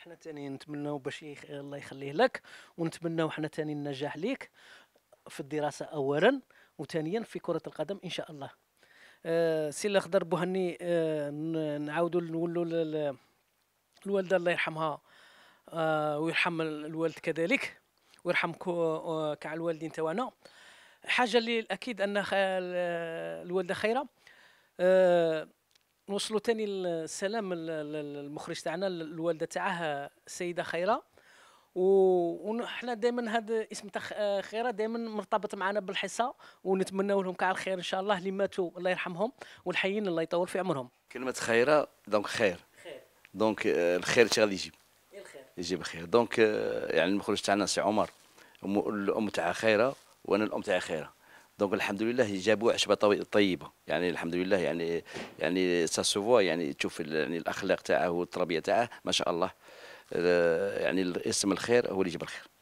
حنا تاني نتمناو باش الله يخليه لك ونتمناو حنا تاني النجاح ليك في الدراسه اولا وثانيا في كره القدم ان شاء الله آه، سي الاخضر بوهني آه، نعاودوا نولوا الوالده الله يرحمها آه، ويرحم الوالد كذلك ويرحم كاع الوالدين تاعنا حاجه اللي اكيد ان الوالده خيره نوصلوا تاني السلام للمخرج تاعنا الوالده تاعها السيده خيره وحنا دائما هذا اسم تاع آه، خيره دائما مرتبط معنا بالحصه ونتمنى لهم كاع الخير ان شاء الله اللي ماتوا الله يرحمهم والحيين الله يطول في عمرهم كلمه خيره دونك خير خير دونك آه، الخير اش غادي يجيب إيه الخير يجيب الخير دونك آه، يعني المخرج تاعنا سي عمر الام تاع خيره وانا الام تاع خيره دونك الحمد لله جابوا عشبه طيبه يعني الحمد لله يعني يعني ساسوفوا يعني تشوف يعني الاخلاق تاعه والتربيه تاعه ما شاء الله يعني اسم الخير هو اللي يجيب الخير